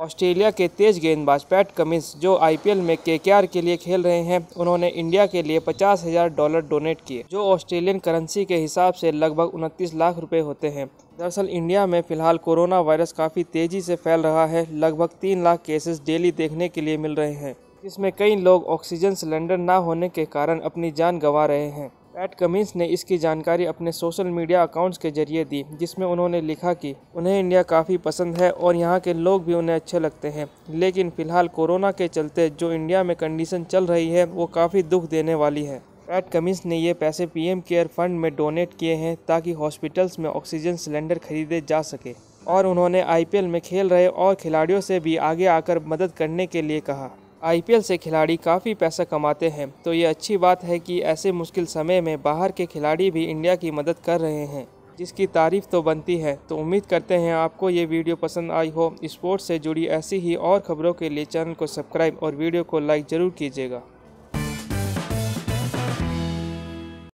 Australia के तेज गेंदबाज PAT Cummins जो आईपीएल में के के लिए खेल रहे हैं उन्होंने इंडिया के लिए पचास हजार डॉलर डोनेट किए जो ऑस्ट्रेलियन करेंसी के हिसाब से लगभग उनतीस लाख रुपए होते हैं दरअसल इंडिया में फिलहाल कोरोना वायरस काफ़ी तेज़ी से फैल रहा है लगभग तीन लाख केसेस डेली देखने के लिए मिल रहे हैं जिसमें कई लोग ऑक्सीजन सिलेंडर ना होने के कारण अपनी जान गंवा रहे हैं पैट कमिंस ने इसकी जानकारी अपने सोशल मीडिया अकाउंट्स के जरिए दी जिसमें उन्होंने लिखा कि उन्हें इंडिया काफ़ी पसंद है और यहाँ के लोग भी उन्हें अच्छे लगते हैं लेकिन फिलहाल कोरोना के चलते जो इंडिया में कंडीशन चल रही है वो काफ़ी दुख देने वाली है पैट कमिंस ने ये पैसे पीएम केयर फंड में डोनेट किए हैं ताकि हॉस्पिटल्स में ऑक्सीजन सिलेंडर खरीदे जा सके और उन्होंने आईपीएल में खेल रहे और खिलाड़ियों से भी आगे आकर मदद करने के लिए कहा आईपीएल से खिलाड़ी काफ़ी पैसा कमाते हैं तो ये अच्छी बात है कि ऐसे मुश्किल समय में बाहर के खिलाड़ी भी इंडिया की मदद कर रहे हैं जिसकी तारीफ तो बनती है तो उम्मीद करते हैं आपको ये वीडियो पसंद आई हो स्पोर्ट्स से जुड़ी ऐसी ही और खबरों के लिए चैनल को सब्सक्राइब और वीडियो को लाइक ज़रूर कीजिएगा